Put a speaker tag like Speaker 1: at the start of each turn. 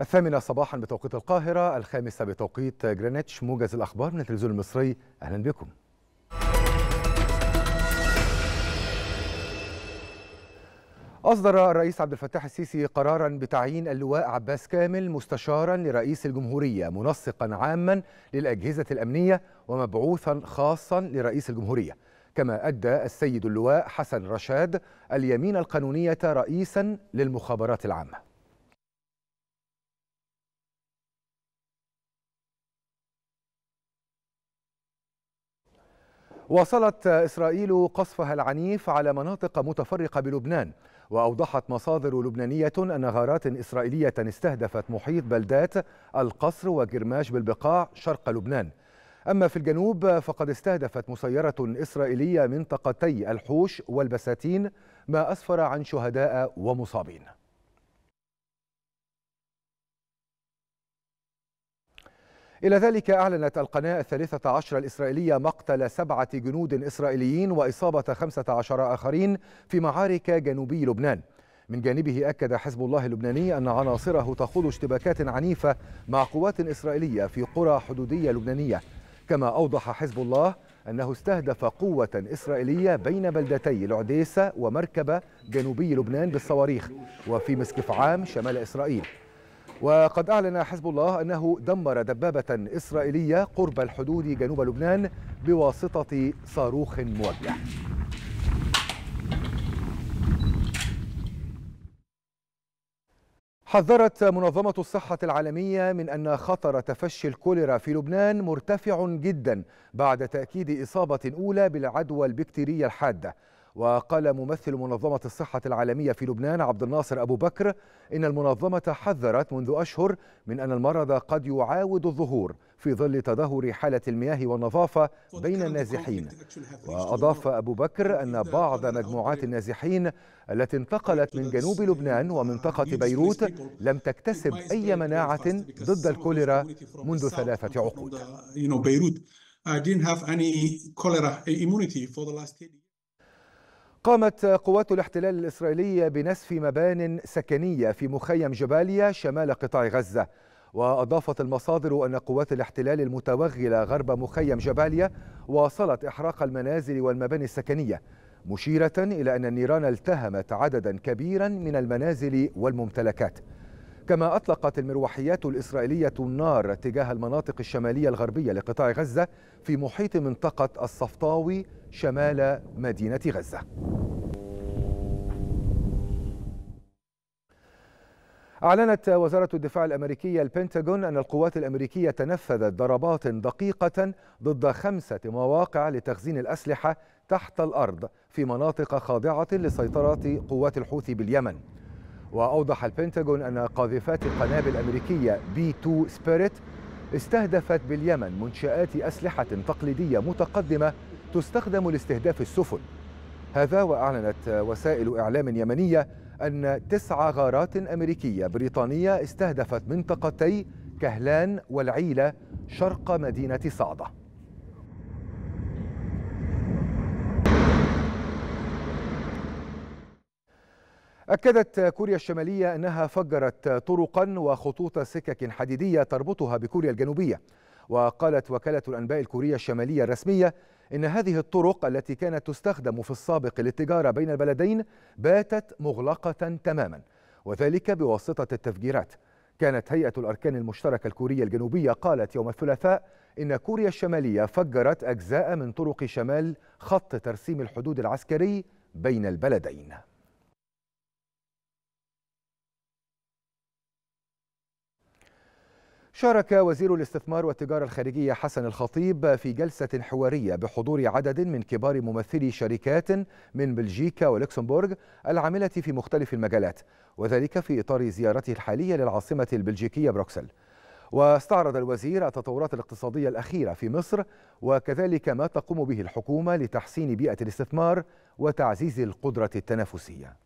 Speaker 1: الثامنة صباحا بتوقيت القاهرة الخامسة بتوقيت جرينتش موجز الأخبار من التلفزيون المصري أهلا بكم أصدر الرئيس عبد الفتاح السيسي قرارا بتعيين اللواء عباس كامل مستشارا لرئيس الجمهورية منسقا عاما للأجهزة الأمنية ومبعوثا خاصا لرئيس الجمهورية كما أدى السيد اللواء حسن رشاد اليمين القانونية رئيسا للمخابرات العامة واصلت إسرائيل قصفها العنيف على مناطق متفرقة بلبنان وأوضحت مصادر لبنانية أن غارات إسرائيلية استهدفت محيط بلدات القصر وجرماش بالبقاع شرق لبنان أما في الجنوب فقد استهدفت مسيرة إسرائيلية منطقتي الحوش والبساتين ما أسفر عن شهداء ومصابين إلى ذلك أعلنت القناة الثالثة عشر الإسرائيلية مقتل سبعة جنود إسرائيليين وإصابة خمسة عشر آخرين في معارك جنوبي لبنان من جانبه أكد حزب الله اللبناني أن عناصره تخوض اشتباكات عنيفة مع قوات إسرائيلية في قرى حدودية لبنانية كما أوضح حزب الله أنه استهدف قوة إسرائيلية بين بلدتي العديسة ومركبة جنوبي لبنان بالصواريخ وفي مسكف عام شمال إسرائيل وقد أعلن حزب الله أنه دمر دبابة إسرائيلية قرب الحدود جنوب لبنان بواسطة صاروخ موجه حذرت منظمة الصحة العالمية من أن خطر تفشي الكوليرا في لبنان مرتفع جدا بعد تأكيد إصابة أولى بالعدوى البكتيرية الحادة وقال ممثل منظمة الصحة العالمية في لبنان عبد الناصر أبو بكر إن المنظمة حذرت منذ أشهر من أن المرض قد يعاود الظهور في ظل تدهور حالة المياه والنظافة بين النازحين وأضاف أبو بكر أن بعض مجموعات النازحين التي انتقلت من جنوب لبنان ومنطقة بيروت لم تكتسب أي مناعة ضد الكوليرا منذ ثلاثة عقود uh, قامت قوات الاحتلال الإسرائيلي بنسف مبان سكنية في مخيم جباليا شمال قطاع غزة وأضافت المصادر أن قوات الاحتلال المتوغلة غرب مخيم جباليا واصلت إحراق المنازل والمباني السكنية مشيرة إلى أن النيران التهمت عددا كبيرا من المنازل والممتلكات كما أطلقت المروحيات الإسرائيلية النار تجاه المناطق الشمالية الغربية لقطاع غزة في محيط منطقة الصفطاوي شمال مدينة غزة أعلنت وزارة الدفاع الأمريكية البنتاغون أن القوات الأمريكية تنفذت ضربات دقيقة ضد خمسة مواقع لتخزين الأسلحة تحت الأرض في مناطق خاضعة لسيطرة قوات الحوثي باليمن وأوضح البنتاغون أن قاذفات القنابل الأمريكية بي 2 سبيريت استهدفت باليمن منشآت أسلحة تقليدية متقدمة تستخدم لاستهداف السفن هذا وأعلنت وسائل إعلام يمنية أن تسع غارات أمريكية بريطانية استهدفت منطقتي كهلان والعيلة شرق مدينة صعده أكدت كوريا الشمالية أنها فجرت طرقا وخطوط سكك حديدية تربطها بكوريا الجنوبية وقالت وكالة الأنباء الكورية الشمالية الرسمية إن هذه الطرق التي كانت تستخدم في السابق للتجارة بين البلدين باتت مغلقة تماما وذلك بواسطة التفجيرات كانت هيئة الأركان المشتركة الكورية الجنوبية قالت يوم الثلاثاء إن كوريا الشمالية فجرت أجزاء من طرق شمال خط ترسيم الحدود العسكري بين البلدين شارك وزير الاستثمار والتجارة الخارجية حسن الخطيب في جلسة حوارية بحضور عدد من كبار ممثلي شركات من بلجيكا ولوكسمبورغ العاملة في مختلف المجالات وذلك في إطار زيارته الحالية للعاصمة البلجيكية بروكسل واستعرض الوزير التطورات الاقتصادية الأخيرة في مصر وكذلك ما تقوم به الحكومة لتحسين بيئة الاستثمار وتعزيز القدرة التنافسية